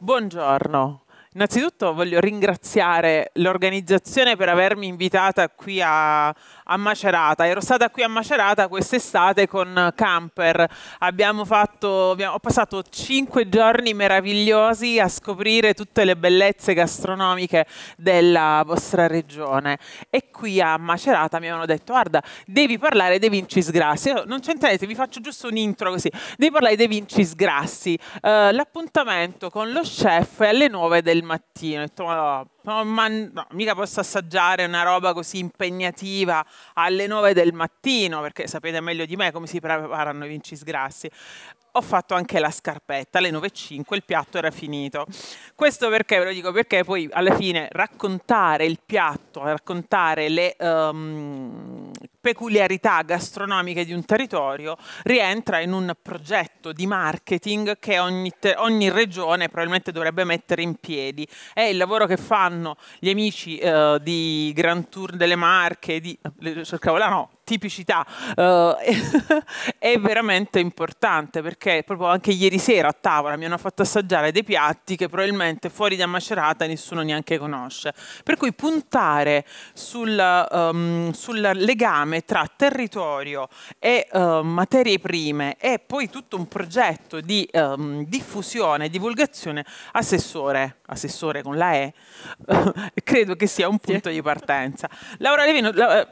Buongiorno. Innanzitutto voglio ringraziare l'organizzazione per avermi invitata qui a, a Macerata. Ero stata qui a Macerata quest'estate con Camper. Abbiamo fatto, abbiamo, ho passato cinque giorni meravigliosi a scoprire tutte le bellezze gastronomiche della vostra regione. E qui a Macerata mi avevano detto, guarda, devi parlare dei Vinci Sgrassi. Io non c'entrate, vi faccio giusto un intro così. Devi parlare dei Vinci Sgrassi. Uh, l'appuntamento con lo chef è alle 9 del mattino. Ho detto, ma no, No, ma no, mica posso assaggiare una roba così impegnativa alle 9 del mattino, perché sapete meglio di me come si preparano i vincisgrassi ho fatto anche la scarpetta alle 9.05 il piatto era finito questo perché ve lo dico perché poi alla fine raccontare il piatto raccontare le um peculiarità gastronomiche di un territorio rientra in un progetto di marketing che ogni, ogni regione probabilmente dovrebbe mettere in piedi. È il lavoro che fanno gli amici eh, di Grand Tour delle Marche, di, cercavo eh, la no, tipicità uh, è veramente importante perché proprio anche ieri sera a tavola mi hanno fatto assaggiare dei piatti che probabilmente fuori da Macerata nessuno neanche conosce. Per cui puntare sul, um, sul legame tra territorio e uh, materie prime e poi tutto un progetto di um, diffusione e divulgazione assessore, assessore con la E, credo che sia un punto sì. di partenza. Laura Levino, la,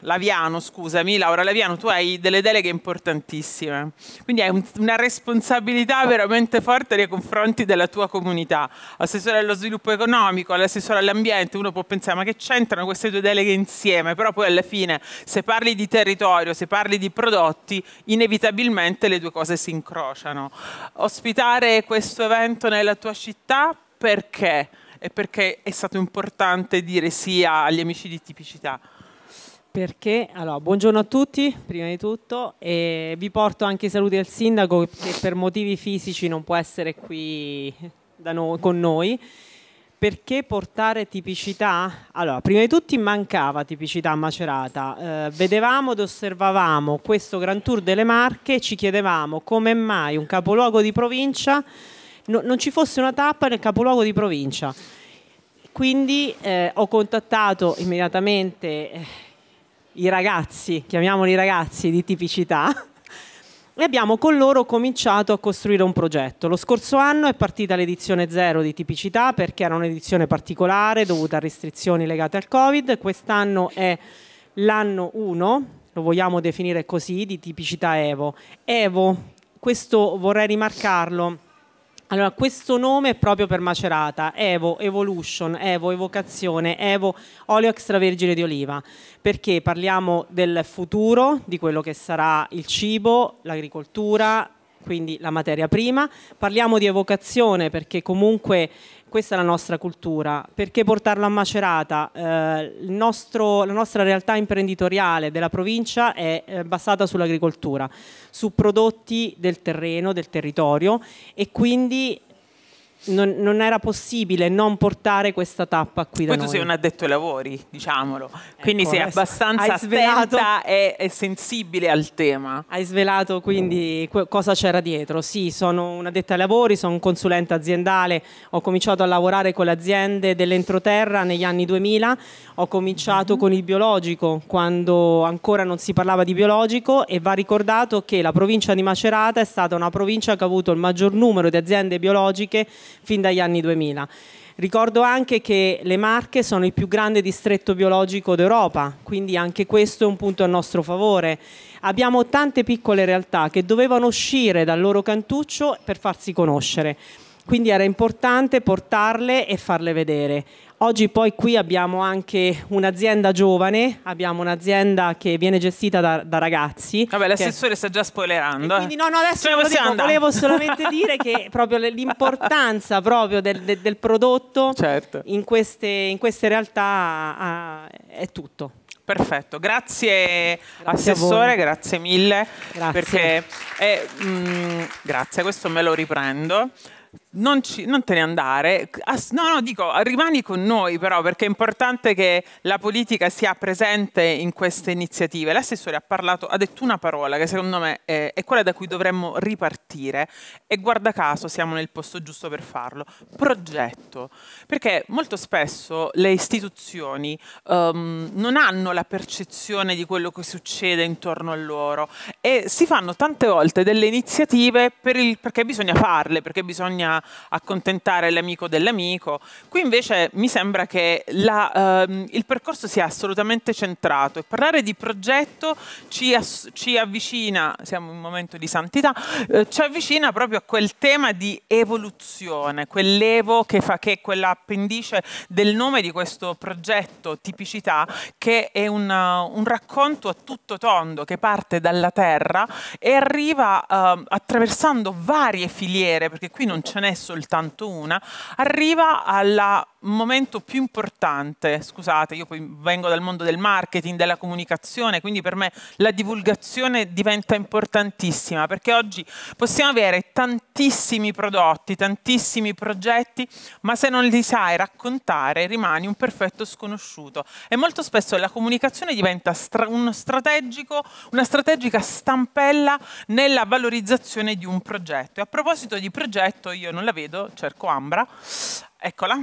Laviano, scusami, Laura Laviano, tu hai delle deleghe importantissime, quindi hai un, una responsabilità veramente forte nei confronti della tua comunità. Assessore allo sviluppo economico, all'assessore all'ambiente, uno può pensare ma che c'entrano queste due deleghe insieme, però poi alla fine se parli di territorio, se parli di prodotti, inevitabilmente le due cose si incrociano. Ospitare questo evento nella tua città perché? E perché è stato importante dire sì agli amici di tipicità perché, allora, buongiorno a tutti, prima di tutto, e vi porto anche i saluti al sindaco che per motivi fisici non può essere qui no, con noi. Perché portare tipicità? Allora, prima di tutto mancava tipicità macerata. Eh, vedevamo ed osservavamo questo Gran Tour delle Marche e ci chiedevamo come mai un capoluogo di provincia no, non ci fosse una tappa nel capoluogo di provincia. Quindi eh, ho contattato immediatamente... Eh, i ragazzi, chiamiamoli ragazzi di tipicità, e abbiamo con loro cominciato a costruire un progetto. Lo scorso anno è partita l'edizione zero di tipicità perché era un'edizione particolare dovuta a restrizioni legate al Covid, quest'anno è l'anno 1, lo vogliamo definire così, di tipicità Evo. Evo, questo vorrei rimarcarlo allora, questo nome è proprio per Macerata, Evo, Evolution, Evo, Evocazione, Evo, olio extravergine di oliva, perché parliamo del futuro, di quello che sarà il cibo, l'agricoltura, quindi la materia prima, parliamo di evocazione perché comunque questa è la nostra cultura, perché portarlo a Macerata? Eh, nostro, la nostra realtà imprenditoriale della provincia è eh, basata sull'agricoltura, su prodotti del terreno, del territorio e quindi non, non, era possibile non portare questa tappa qui da Poi noi. tu sei un addetto ai lavori, diciamolo, ecco, quindi ecco, sei abbastanza svelata e, e, sensibile al tema. Hai svelato quindi que- cosa c'era dietro. Sì, sono un addetto ai lavori, sono un consulente aziendale, ho cominciato a lavorare con le aziende dell'entroterra negli anni 2000, ho cominciato mm-hmm. con il biologico quando ancora non si parlava di biologico e va ricordato che la provincia di Macerata è stata una provincia che ha avuto il maggior numero di aziende biologiche fin dagli anni 2000. Ricordo anche che le Marche sono il più grande distretto biologico d'Europa, quindi anche questo è un punto a nostro favore. Abbiamo tante piccole realtà che dovevano uscire dal loro cantuccio per farsi conoscere, quindi era importante portarle e farle vedere. Oggi poi qui abbiamo anche un'azienda giovane, abbiamo un'azienda che viene gestita da, da ragazzi. Vabbè, l'assessore che... sta già spoilerando. Quindi, no, no, adesso cioè, dico, volevo solamente dire che proprio l'importanza proprio del, del, del prodotto certo. in, queste, in, queste, realtà uh, è tutto. Perfetto, grazie, grazie assessore, grazie mille. Grazie. Perché, eh, mh, mm, grazie, questo me lo riprendo non, ci, non, te ne andare, As, no, no, dico, rimani con noi però perché è importante che la politica sia presente in queste iniziative. L'assessore ha parlato, ha detto una parola che secondo me è, è quella da cui dovremmo ripartire e guarda caso siamo nel posto giusto per farlo, progetto, perché molto spesso le istituzioni um, non hanno la percezione di quello che succede intorno a loro e si fanno tante volte delle iniziative per il, perché bisogna farle, perché bisogna accontentare l'amico dell'amico. Qui invece mi sembra che la, ehm, il percorso sia assolutamente centrato e parlare di progetto ci, ci avvicina, siamo in un momento di santità, eh, ci avvicina proprio a quel tema di evoluzione, quell'evo che fa che quell'appendice del nome di questo progetto, tipicità, che è una, un racconto a tutto tondo che parte dalla terra e arriva eh, attraversando varie filiere, perché qui non ce n'è è soltanto una, arriva alla momento più importante, scusate, io poi vengo dal mondo del marketing, della comunicazione, quindi per me la divulgazione diventa importantissima perché oggi possiamo avere tantissimi prodotti, tantissimi progetti, ma se non li sai raccontare rimani un perfetto sconosciuto e molto spesso la comunicazione diventa stra uno strategico, una strategica stampella nella valorizzazione di un progetto. E a proposito di progetto, io non la vedo, cerco Ambra, eccola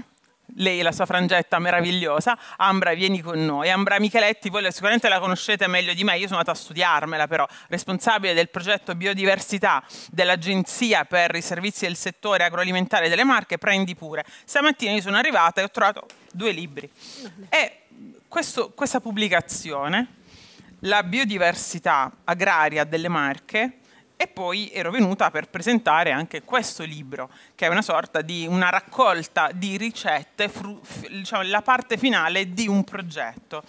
lei e la sua frangetta meravigliosa. Ambra, vieni con noi. Ambra Micheletti, voi sicuramente la conoscete meglio di me, io sono andata a studiarmela però, responsabile del progetto biodiversità dell'Agenzia per i servizi del settore agroalimentare delle Marche, prendi pure. Stamattina io sono arrivata e ho trovato due libri. E questo, questa pubblicazione, La biodiversità agraria delle Marche, e poi ero venuta per presentare anche questo libro, che è una sorta di una raccolta di ricette, diciamo, la parte finale di un progetto.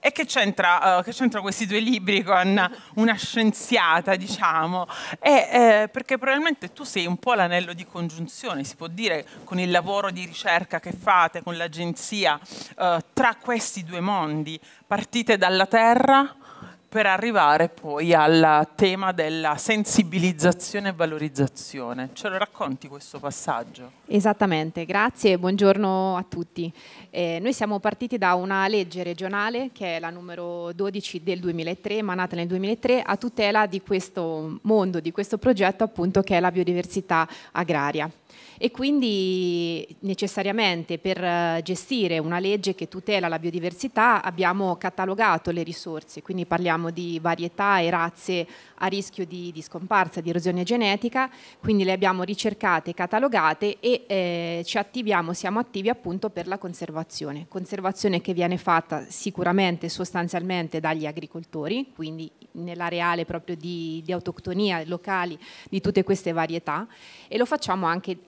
E che c'entra, uh, che c'entra, questi due libri con una scienziata, diciamo? E, eh, perché probabilmente tu sei un po' l'anello di congiunzione, si può dire, con il lavoro di ricerca che fate, con l'agenzia, uh, tra questi due mondi. Partite dalla Terra per arrivare poi al tema della sensibilizzazione e valorizzazione. Ce lo racconti questo passaggio? Esattamente, grazie e buongiorno a tutti. Eh, noi siamo partiti da una legge regionale che è la numero 12 del 2003, emanata nel 2003, a tutela di questo mondo, di questo progetto appunto che è la biodiversità agraria e quindi necessariamente per eh, gestire una legge che tutela la biodiversità abbiamo catalogato le risorse, quindi parliamo di varietà e razze a rischio di, di scomparsa, di erosione genetica, quindi le abbiamo ricercate, catalogate e eh, ci attiviamo, siamo attivi appunto per la conservazione, conservazione che viene fatta sicuramente sostanzialmente dagli agricoltori, quindi nell'areale proprio di, di autoctonia locali di tutte queste varietà e lo facciamo anche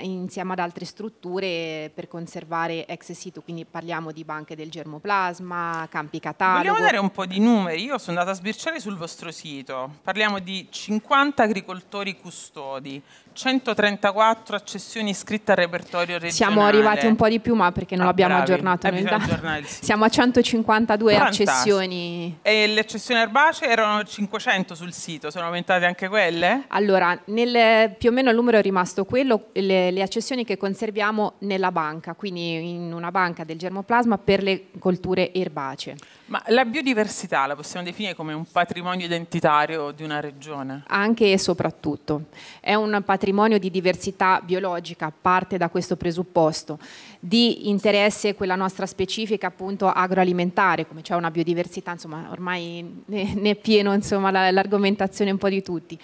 insieme ad altre strutture per conservare ex situ, quindi parliamo di banche del germoplasma, campi catalogo. Vogliamo dare un po' di numeri, io sono andata a sbirciare sul vostro sito, Parliamo di 50 agricoltori custodi, 134 accessioni iscritte al repertorio regionale. Siamo arrivati un po' di più, ma perché non ah, l'abbiamo bravi. aggiornato. Eh, Aggiornare, sì. Siamo a 152 Fantastico. accessioni. E le accessioni erbacee erano 500 sul sito, sono aumentate anche quelle? Allora, nel, più o meno il numero è rimasto quello, le, le, accessioni che conserviamo nella banca, quindi in una banca del germoplasma per le colture erbacee. Ma la biodiversità la possiamo definire come un patrimonio identitario di una regione? Anche e soprattutto. È un patrimonio patrimonio di diversità biologica parte da questo presupposto di interesse quella nostra specifica appunto agroalimentare, come c'è una biodiversità, insomma ormai ne, ne è pieno l'argomentazione un po' di tutti.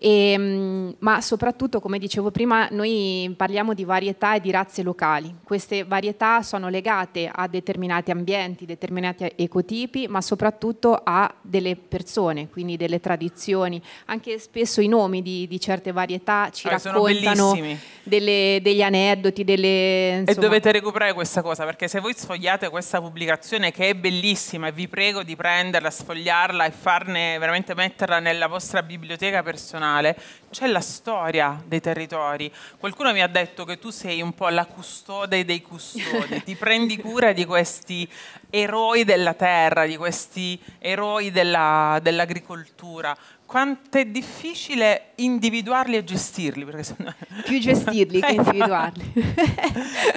E, ehm, ma soprattutto, come dicevo prima, noi parliamo di varietà e di razze locali. Queste varietà sono legate a determinati ambienti, determinati ecotipi, ma soprattutto a delle persone, quindi delle tradizioni. Anche spesso i nomi di, di certe varietà ci eh, raccontano delle, degli aneddoti, delle... Insomma, dovete recuperare questa cosa, perché se voi sfogliate questa pubblicazione che è bellissima e vi prego di prenderla, sfogliarla e farne, veramente metterla nella vostra biblioteca personale, c'è la storia dei territori. Qualcuno mi ha detto che tu sei un po' la custode dei custodi, ti prendi cura di questi eroi della terra, di questi eroi della, dell'agricoltura quanto è difficile individuarli e gestirli. Sennò... Più gestirli che eh, individuarli.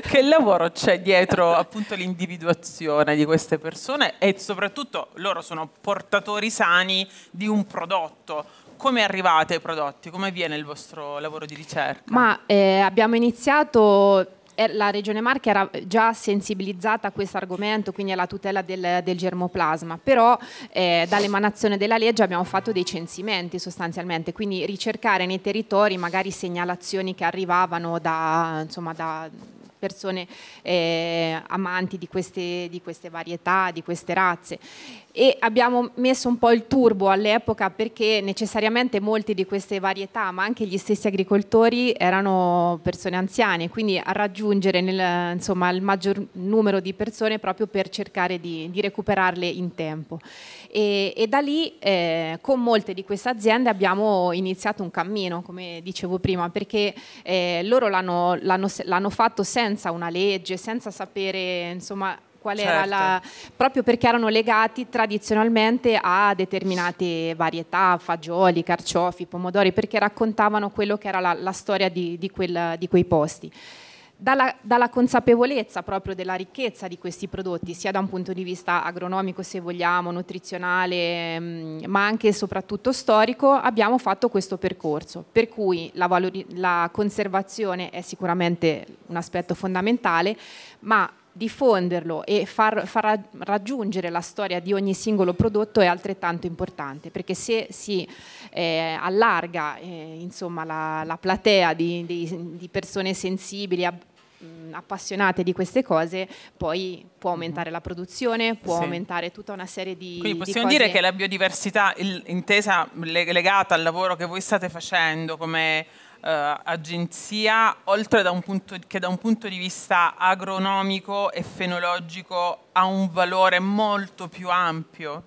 che lavoro c'è dietro appunto l'individuazione di queste persone e soprattutto loro sono portatori sani di un prodotto. Come arrivate ai prodotti? Come viene il vostro lavoro di ricerca? Ma eh, abbiamo iniziato la Regione Marche era già sensibilizzata a questo argomento, quindi alla tutela del, del germoplasma, però eh, dall'emanazione della legge abbiamo fatto dei censimenti sostanzialmente, quindi ricercare nei territori magari segnalazioni che arrivavano da, insomma, da persone eh, amanti di queste, di queste, varietà, di queste razze e abbiamo messo un po' il turbo all'epoca perché necessariamente molte di queste varietà, ma anche gli stessi agricoltori, erano persone anziane, quindi a raggiungere nel, insomma, il maggior numero di persone proprio per cercare di, di recuperarle in tempo. E, e da lì eh, con molte di queste aziende abbiamo iniziato un cammino, come dicevo prima, perché eh, loro l'hanno, fatto senza una legge, senza sapere insomma, qual certo. era la... proprio perché erano legati tradizionalmente a determinate varietà, fagioli, carciofi, pomodori, perché raccontavano quello che era la, la storia di, di, quel, di quei posti. Dalla, dalla, consapevolezza proprio della ricchezza di questi prodotti, sia da un punto di vista agronomico, se vogliamo, nutrizionale, mm, ma anche e soprattutto storico, abbiamo fatto questo percorso. Per cui la, valori- la conservazione è sicuramente un aspetto fondamentale, ma diffonderlo e far, far, raggiungere la storia di ogni singolo prodotto è altrettanto importante perché se si eh, allarga eh, insomma, la, la, platea di, di, di persone sensibili, appassionate di queste cose, poi può mhm. aumentare la produzione, può sì. aumentare tutta una serie di... Quindi possiamo di dire che la biodiversità il, intesa legata al lavoro che voi state facendo come eh, agenzia, oltre da punto, che da un punto di vista agronomico e fenologico ha un valore molto più ampio?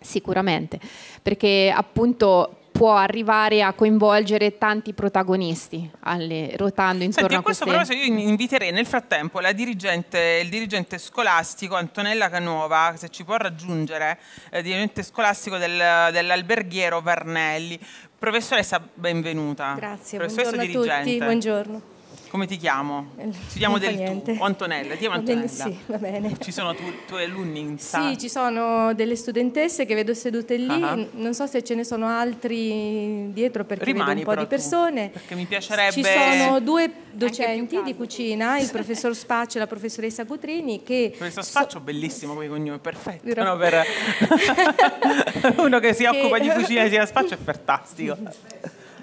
Sicuramente, perché appunto può arrivare a coinvolgere tanti protagonisti alle, rotando intorno Senti, a questo queste... proposito io inviterei nel frattempo dirigente, il dirigente scolastico Antonella Canova se ci può raggiungere eh, dirigente scolastico del, dell'alberghiero Varnelli professoressa benvenuta grazie professoressa buongiorno dirigente. a tutti buongiorno come ti chiamo? Ci chiamo del niente. tu, Antonella, ti chiamo Antonella. Bene, sì, va bene. Ci sono tu, tuoi alunni in sala? Sì, ci sono delle studentesse che vedo sedute lì, uh-huh. non so se ce ne sono altri dietro perché Rimani un po' di persone. Tu, perché mi piacerebbe... Ci sono due docenti di cucina, il professor Spaccio e la professoressa Cutrini che... Il professor Spaccio, so... bellissimo come cognome, perfetto. No, per... Uno che si che... occupa di cucina e si spaccio è fantastico.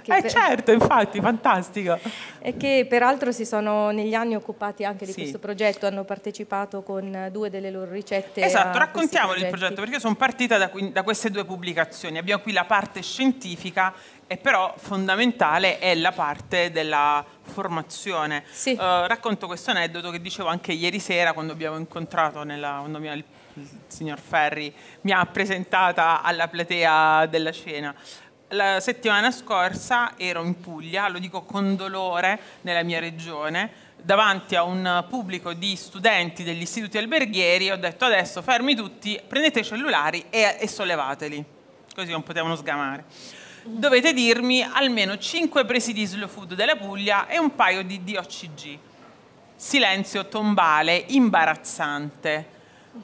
Che eh per... certo, infatti, fantastico. E che peraltro si sono negli anni occupati anche di sì. questo progetto, hanno partecipato con due delle loro ricette. Esatto, raccontiamolo il progetto perché sono partita da, da queste due pubblicazioni. Abbiamo qui la parte scientifica e però fondamentale è la parte della formazione. Sì. Uh, racconto questo aneddoto che dicevo anche ieri sera quando abbiamo incontrato nella, quando mia, il, il signor Ferri mi ha presentata alla platea della cena la settimana scorsa ero in Puglia, lo dico con dolore, nella mia regione, davanti a un pubblico di studenti degli istituti alberghieri, ho detto adesso fermi tutti, prendete i cellulari e, e sollevateli, così non potevano sgamare. Dovete dirmi almeno 5 presi di slow food della Puglia e un paio di DOCG. Silenzio tombale, imbarazzante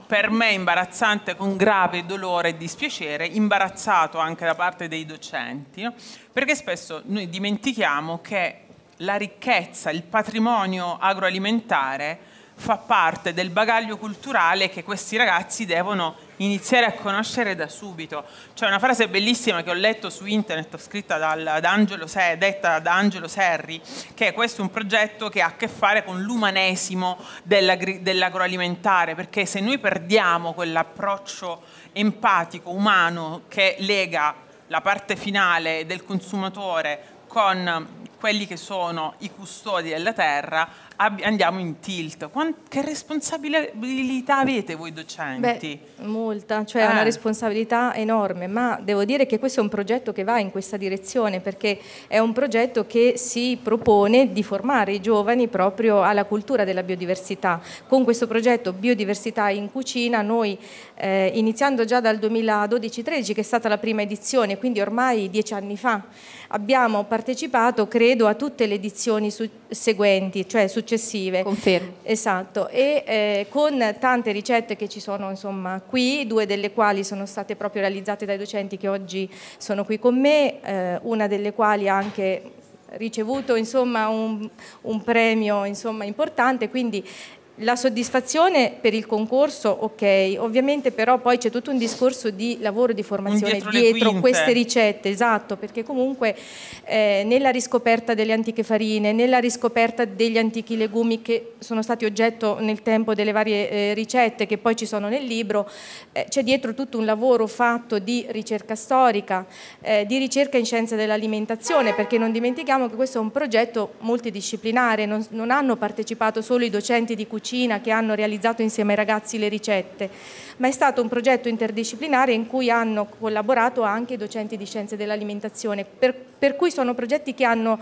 per me imbarazzante con grave dolore e dispiacere, imbarazzato anche da parte dei docenti, no? perché spesso noi dimentichiamo che la ricchezza, il patrimonio agroalimentare fa parte del bagaglio culturale che questi ragazzi devono iniziare a conoscere da subito. C'è una frase bellissima che ho letto su internet, scritta dal, da Angelo, detta da Angelo Serri, che è questo è un progetto che ha a che fare con l'umanesimo dell'agroalimentare, perché se noi perdiamo quell'approccio empatico, umano, che lega la parte finale del consumatore con quelli che sono i custodi della terra, andiamo in tilt. che responsabilità avete voi docenti? Beh, molta, cioè eh. una responsabilità enorme, ma devo dire che questo è un progetto che va in questa direzione perché è un progetto che si propone di formare i giovani proprio alla cultura della biodiversità. Con questo progetto Biodiversità in cucina noi eh, iniziando già dal 2012-13 che è stata la prima edizione, quindi ormai dieci anni fa, abbiamo partecipato credo a tutte le edizioni su seguenti, cioè su successive. Confermo. Esatto, e eh, con tante ricette che ci sono insomma, qui, due delle quali sono state proprio realizzate dai docenti che oggi sono qui con me, eh, una delle quali ha anche ricevuto insomma, un, un, premio insomma, importante, quindi la soddisfazione per il concorso, ok, ovviamente però poi c'è tutto un discorso di lavoro di formazione dietro, dietro queste ricette, esatto, perché comunque eh, nella riscoperta delle antiche farine, nella riscoperta degli antichi legumi che sono stati oggetto nel tempo delle varie eh, ricette che poi ci sono nel libro, eh, c'è dietro tutto un lavoro fatto di ricerca storica, eh, di ricerca in scienza dell'alimentazione, perché non dimentichiamo che questo è un progetto multidisciplinare, non, non hanno partecipato solo i docenti di cucina, cucina che hanno realizzato insieme ai ragazzi le ricette, ma è stato un progetto interdisciplinare in cui hanno collaborato anche docenti di scienze dell'alimentazione, per, per, cui sono progetti che hanno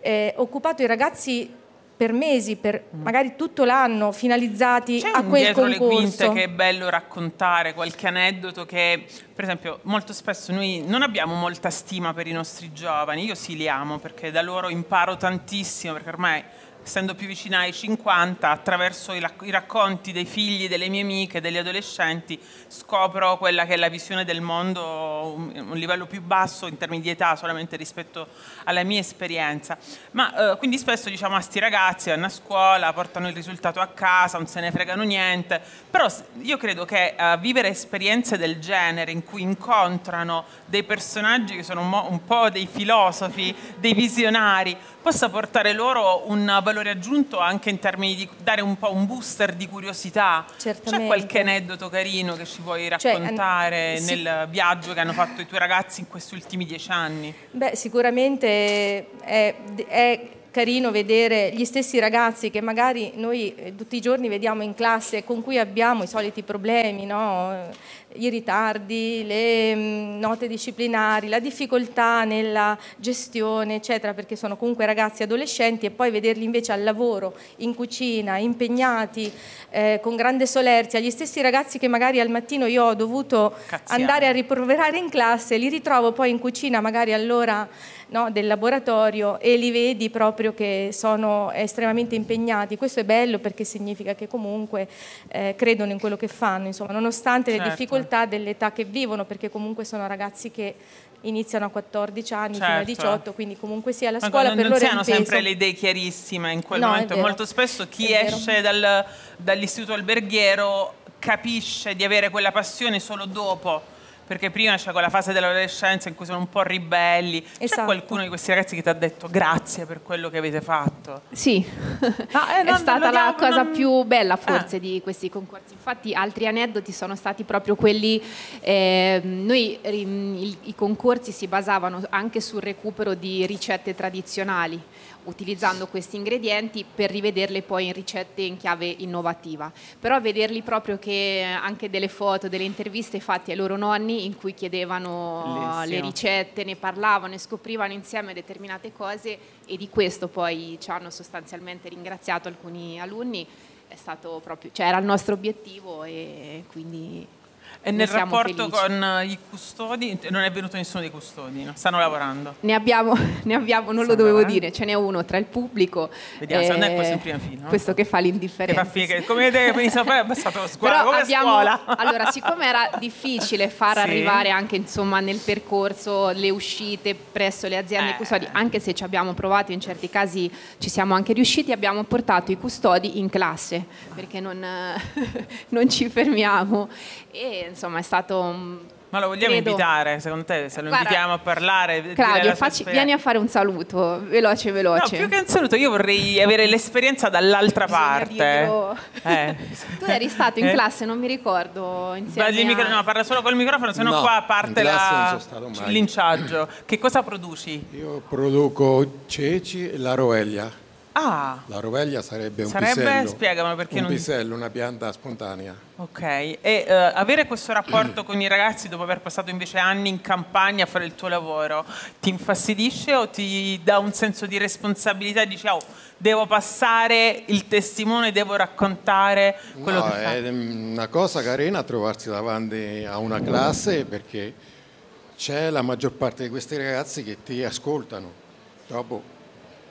eh, occupato i ragazzi per mesi, per mm. magari tutto l'anno, finalizzati a quel dietro concorso. dietro le quinte che è bello raccontare, qualche aneddoto che, per esempio, molto spesso noi non abbiamo molta stima per i nostri giovani, io sì li amo perché da loro imparo tantissimo, perché ormai essendo più vicina ai 50, attraverso i, rac- i racconti dei figli, delle mie amiche, degli adolescenti, scopro quella che è la visione del mondo, un, un livello più basso in termini di età solamente rispetto alla mia esperienza. Ma eh, quindi spesso diciamo a sti ragazzi vanno a scuola, portano il risultato a casa, non se ne fregano niente, però io credo che eh, vivere esperienze del genere in cui incontrano dei personaggi che sono un, mo- un po' dei filosofi, dei visionari, possa portare loro un valore aggiunto anche in termini di dare un po' un booster di curiosità. Certamente. C'è qualche aneddoto carino che ci vuoi cioè, raccontare cioè, sì. nel viaggio che hanno fatto i tuoi ragazzi in questi ultimi dieci anni? Beh, sicuramente è, è carino vedere gli stessi ragazzi che magari noi eh, tutti i giorni vediamo in classe con cui abbiamo i soliti problemi, no? i ritardi, le mm, note disciplinari, la difficoltà nella gestione, eccetera, perché sono comunque ragazzi adolescenti e poi vederli invece al lavoro, in cucina, impegnati, eh, con grande solerzia, gli stessi ragazzi che magari al mattino io ho dovuto Cazziano. andare a riproverare in classe, li ritrovo poi in cucina magari all'ora no, del laboratorio e li vedi proprio che sono estremamente impegnati. Questo è bello perché significa che comunque eh, credono in quello che fanno, insomma, nonostante certo. le difficoltà difficoltà dell'età che vivono, perché comunque sono ragazzi che iniziano a 14 anni, certo. fino a 18, certo. quindi comunque sia la scuola per loro è Non hanno sempre le idee chiarissime in quel no, momento, molto spesso chi è esce dal, dall'istituto alberghiero capisce di avere quella passione solo dopo perché prima c'è quella fase dell'adolescenza in cui sono un po' ribelli. Esatto. C'è qualcuno di questi ragazzi che ti ha detto grazie per quello che avete fatto? Sì, ah, eh, no, è stata la diamo, cosa non... più bella forse eh. di questi concorsi. Infatti altri aneddoti sono stati proprio quelli, eh, noi i, i concorsi si basavano anche sul recupero di ricette tradizionali utilizzando questi ingredienti per rivederle poi in ricette in chiave innovativa. Però vederli proprio che anche delle foto, delle interviste fatte ai loro nonni in cui chiedevano le eh, ricette, ne parlavano e scoprivano insieme determinate cose e di questo poi ci hanno sostanzialmente ringraziato alcuni alunni. Proprio, cioè era il nostro obiettivo e quindi e nel rapporto felici. con eh, i custodi non è venuto nessuno dei custodi, no? stanno lavorando. Ne abbiamo, ne abbiamo non stanno lo dovevo lavorando. dire, ce n'è uno tra il pubblico. Vediamo, eh, se non è questo in prima fila. Questo che fa l'indifferenza. Che fa figa. Come vedete, quindi sapere, è passato la scuola, Però abbiamo, scuola. allora, siccome era difficile far sì. arrivare anche insomma, nel percorso le uscite presso le aziende eh. custodi, anche se ci abbiamo provato, in certi casi ci siamo anche riusciti, abbiamo portato i custodi in classe, perché non, non ci fermiamo. E, insomma è stato un... Ma lo vogliamo credo... invitare, secondo te, se lo Guarda, invitiamo a parlare? Claudio, facci, vieni a fare un saluto, veloce, veloce. No, più che un saluto, io vorrei avere l'esperienza dall'altra parte. Eh. tu eri stato in eh. classe, non mi ricordo, insieme Beh, a... micro... No, parla solo col microfono, sennò no, qua parte la... linciaggio. Che cosa produci? Io produco ceci e la roeglia. Ah. La roveglia sarebbe un sarebbe, pisello. Spiegamelo perché un non... pisello, una pianta spontanea. Ok, e uh, avere questo rapporto con i ragazzi dopo aver passato invece anni in campagna a fare il tuo lavoro, ti infastidisce o ti dà un senso di responsabilità? Dici, oh, devo passare il testimone, devo raccontare quello no, che fai? è mm, una cosa carina trovarsi davanti a una classe perché c'è la maggior parte di questi ragazzi che ti ascoltano. Dopo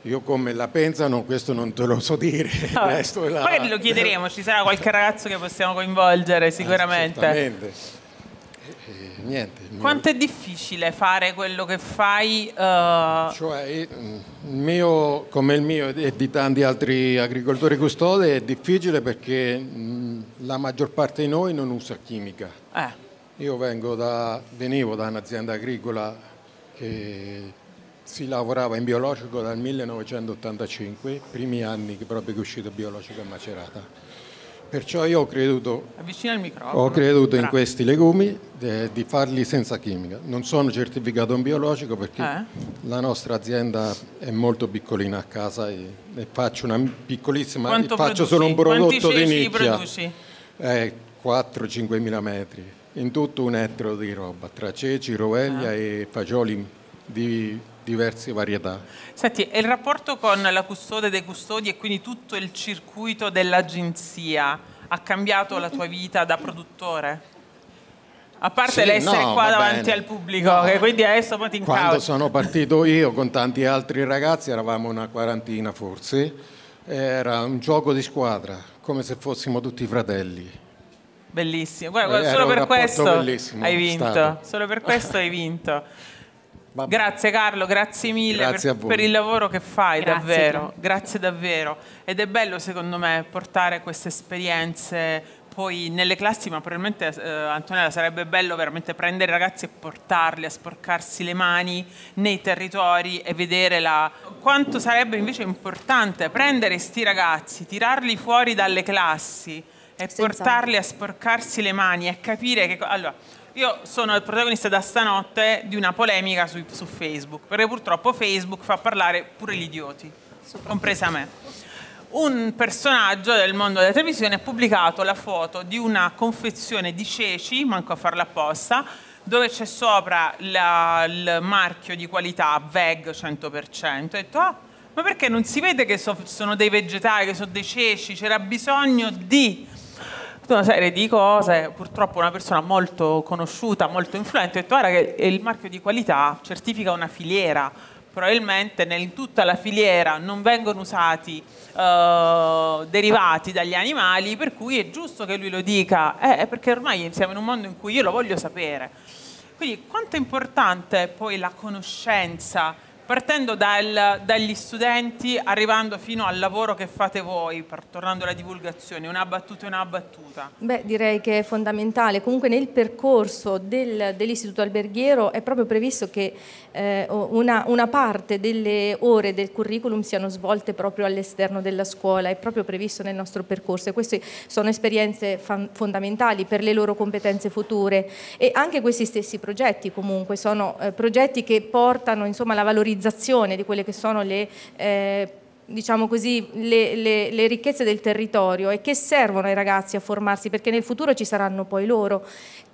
io come la pensano, questo non te lo so dire. Ah, Magari la... lo chiederemo, ci sarà qualche ragazzo che possiamo coinvolgere sicuramente. Assolutamente. Ah, eh, niente. Quanto è difficile fare quello che fai? Uh... Cioè, il mio, come il mio e di tanti altri agricoltori custode, è difficile perché mh, mm, la maggior parte di noi non usa chimica. Eh. Io da, venivo da un'azienda agricola che si lavorava in biologico dal 1985, i primi anni che proprio è uscito biologico a Macerata. Perciò io ho creduto, ho creduto in questi legumi de, di farli senza chimica. Non sono certificato in biologico perché eh. la nostra azienda è molto piccolina a casa e, e faccio una piccolissima, Quanto faccio produci? solo un prodotto di nicchia. Eh, 4-5 mila metri, in tutto un ettaro di roba, tra ceci, roveglia eh. e fagioli di diverse varietà. Senti, e il rapporto con la custode dei custodi e quindi tutto il circuito dell'agenzia ha cambiato la tua vita da produttore? A parte sì, l'essere no, qua davanti bene. al pubblico, no. che quindi adesso poi ti incauti. Quando sono partito io con tanti altri ragazzi, eravamo una quarantina forse, era un gioco di squadra, come se fossimo tutti fratelli. Bellissimo, guarda, guarda solo per questo hai vinto, stato. solo per questo hai vinto. Vabbè. Grazie Carlo, grazie mille grazie per, per, il lavoro che fai, grazie, davvero, Carlo. grazie davvero. Ed è bello secondo me portare queste esperienze poi nelle classi, ma probabilmente eh, Antonella sarebbe bello veramente prendere i ragazzi e portarli a sporcarsi le mani nei territori e vedere la... quanto sarebbe invece importante prendere questi ragazzi, tirarli fuori dalle classi e Senza. portarli a sporcarsi le mani e capire che... Allora, io sono il protagonista da stanotte di una polemica su, su Facebook, perché purtroppo Facebook fa parlare pure gli idioti, compresa me. Un personaggio del mondo della televisione ha pubblicato la foto di una confezione di ceci, manco a farla apposta, dove c'è sopra la, il marchio di qualità VEG 100%. Ho detto, ah, ma perché non si vede che so, sono dei vegetali, che sono dei ceci? C'era bisogno di tutta una serie di cose, purtroppo una persona molto conosciuta, molto influente, ha detto guarda che il marchio di qualità certifica una filiera, probabilmente in tutta la filiera non vengono usati eh, derivati dagli animali, per cui è giusto che lui lo dica, eh, perché ormai siamo in un mondo in cui io lo voglio sapere. Quindi quanto è importante poi la conoscenza partendo dal, dagli studenti, arrivando fino al lavoro che fate voi, per, tornando alla divulgazione, una battuta e una battuta. Beh, direi che è fondamentale. Comunque nel percorso del, dell'istituto alberghiero è proprio previsto che eh, una, una, parte delle ore del curriculum siano svolte proprio all'esterno della scuola, è proprio previsto nel nostro percorso e queste sono esperienze fondamentali per le loro competenze future e anche questi stessi progetti comunque sono eh, progetti che portano insomma alla valorizzazione valorizzazione di quelle che sono le eh, diciamo così, le, le, le, ricchezze del territorio e che servono ai ragazzi a formarsi perché nel futuro ci saranno poi loro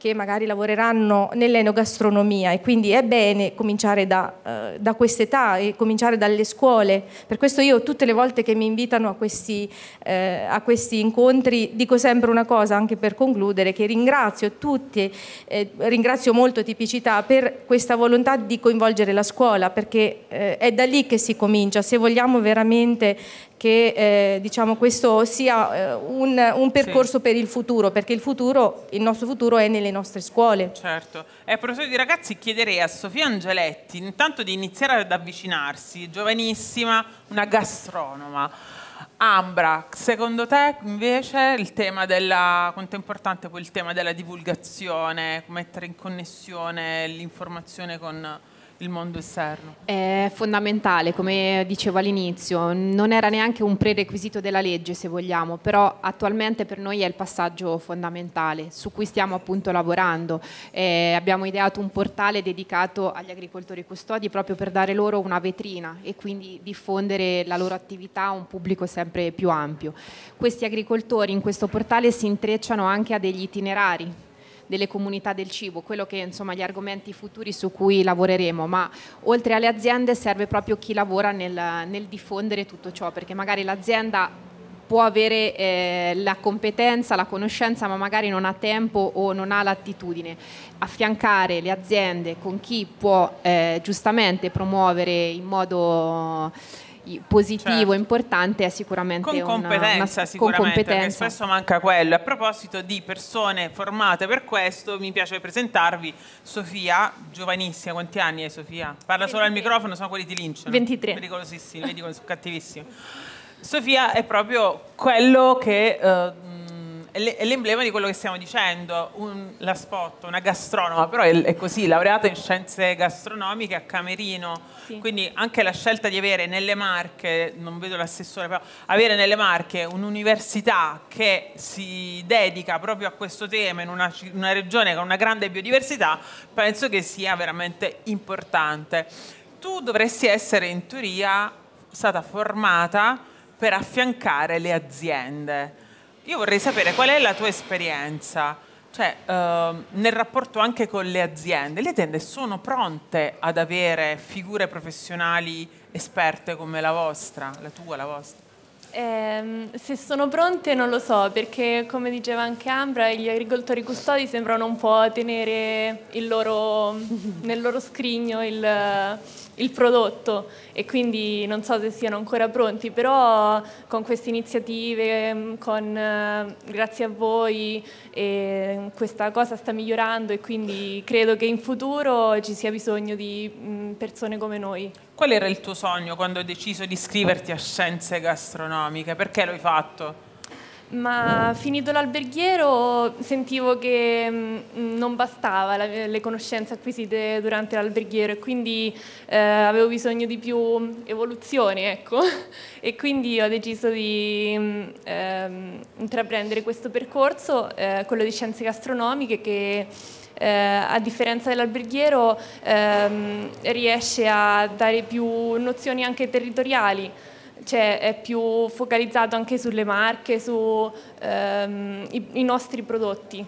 che magari lavoreranno nell'enogastronomia e quindi è bene cominciare da, eh, da quest'età e cominciare dalle scuole. Per questo io tutte le volte che mi invitano a questi, eh, a questi incontri dico sempre una cosa, anche per concludere, che ringrazio tutti, eh, ringrazio molto Tipicità per questa volontà di coinvolgere la scuola perché eh, è da lì che si comincia. Se vogliamo veramente che eh, diciamo, questo sia eh, un, un, percorso sì. per il futuro, perché il, futuro, il nostro futuro è nelle nostre scuole. Certo. E eh, a proposito di ragazzi, chiederei a Sofia Angeletti intanto di iniziare ad avvicinarsi, giovanissima, una gastronoma. Ambra, secondo te invece il tema della, quanto è importante poi il tema della divulgazione, mettere in connessione l'informazione con il mondo esterno? È fondamentale, come dicevo all'inizio, non era neanche un prerequisito della legge se vogliamo, però attualmente per noi è il passaggio fondamentale su cui stiamo appunto lavorando. Eh, abbiamo ideato un portale dedicato agli agricoltori custodi proprio per dare loro una vetrina e quindi diffondere la loro attività a un pubblico sempre più ampio. Questi agricoltori in questo portale si intrecciano anche a degli itinerari delle comunità del cibo, quello che insomma gli argomenti futuri su cui lavoreremo, ma oltre alle aziende serve proprio chi lavora nel, nel diffondere tutto ciò, perché magari l'azienda può avere eh, la competenza, la conoscenza, ma magari non ha tempo o non ha l'attitudine. Affiancare le aziende con chi può eh, giustamente promuovere in modo positivo, certo. importante è sicuramente con competenza, una, una, sicuramente, con competenza. spesso manca quello. A proposito di persone formate per questo, mi piace presentarvi Sofia, giovanissima, quanti anni hai Sofia? Parla 23. solo al microfono, sono quelli di Lynch. 23. Pericolosissimi, vedi come sono cattivissimi. Sofia è proprio quello che eh, è l'emblema di quello che stiamo dicendo, un, la spot, una gastronoma, ah, però è, è, così, laureata in scienze gastronomiche a Camerino, sì. quindi anche la scelta di avere nelle marche, non vedo l'assessore, però avere nelle marche un'università che si dedica proprio a questo tema in una, una regione con una grande biodiversità, penso che sia veramente importante. Tu dovresti essere in teoria stata formata per affiancare le aziende io vorrei sapere qual è la tua esperienza, cioè ehm, nel rapporto anche con le aziende. Le aziende sono pronte ad avere figure professionali esperte come la vostra, la tua, la vostra? Eh, se sono pronte non lo so, perché come diceva anche Ambra, gli agricoltori custodi sembrano un po' tenere il loro, nel loro scrigno il, il prodotto e quindi non so se siano ancora pronti, però con queste iniziative, mm, con, eh, grazie a voi, mm, questa cosa sta migliorando e quindi credo che in futuro ci sia bisogno di mm, persone come noi. Qual era il tuo sogno quando hai deciso di iscriverti a scienze gastronomiche? Perché l'hai fatto? ma finito l'alberghiero sentivo che mm, non bastava la, le conoscenze acquisite durante l'alberghiero e quindi eh, avevo bisogno di più evoluzione, ecco. e quindi ho deciso di mh, mm, ehm, intraprendere questo percorso, eh, quello di scienze gastronomiche che eh, a differenza dell'alberghiero ehm, riesce a dare più nozioni anche territoriali cioè, è più focalizzato anche sulle marche, sui ehm, nostri prodotti.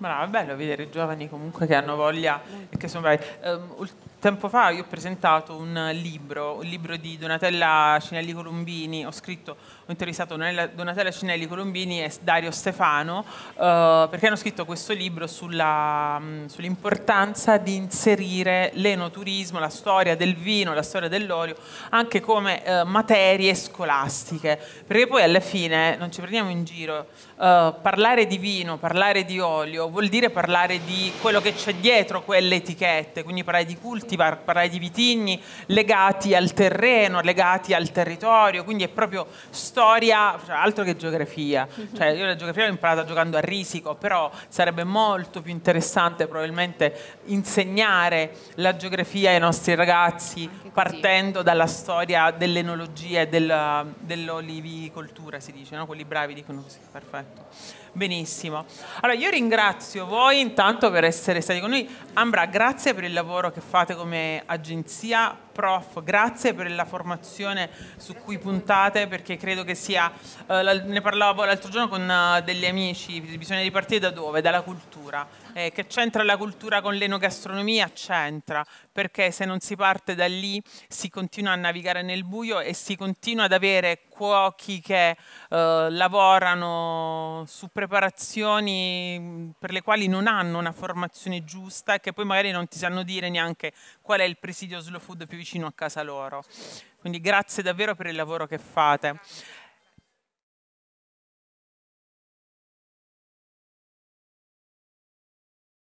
Brava, è bello vedere giovani comunque che hanno voglia e che sono bravi. Um, Tempo fa io ho presentato un libro, un libro di Donatella Cinelli Colombini, ho scritto, ho intervistato Donatella Cinelli Colombini e Dario Stefano eh, perché hanno scritto questo libro sulla, sull'importanza di inserire l'enoturismo, la storia del vino, la storia dell'olio, anche come eh, materie scolastiche, perché poi alla fine, non ci prendiamo in giro, eh, parlare di vino, parlare di olio vuol dire parlare di quello che c'è dietro quelle etichette, quindi parlare di cultura ti parlai di vitigni legati al terreno, legati al territorio, quindi è proprio storia, cioè altro che geografia. Mhm. Cioè io la geografia l'ho imparata giocando a risico, però sarebbe molto più interessante probabilmente insegnare la geografia ai nostri ragazzi partendo dalla storia dell'enologia e della, dell'olivicoltura, si dice, no? quelli bravi dicono così, perfetto. Benissimo. Allora io ringrazio voi intanto per essere stati con noi. Ambra, grazie per il lavoro che fate come agenzia. Prof, grazie per la formazione su cui puntate perché credo che sia, eh, ne parlavo l'altro giorno con eh, degli amici, bisogna ripartire da dove? Dalla cultura eh, che c'entra la cultura con l'enogastronomia? C'entra, perché se non si parte da lì si continua a navigare nel buio e si continua ad avere cuochi che eh, lavorano su preparazioni mm, per le quali non hanno una formazione giusta e che poi magari non ti sanno dire neanche qual è il presidio slow food più vicino a casa loro. Quindi grazie davvero per il lavoro che fate.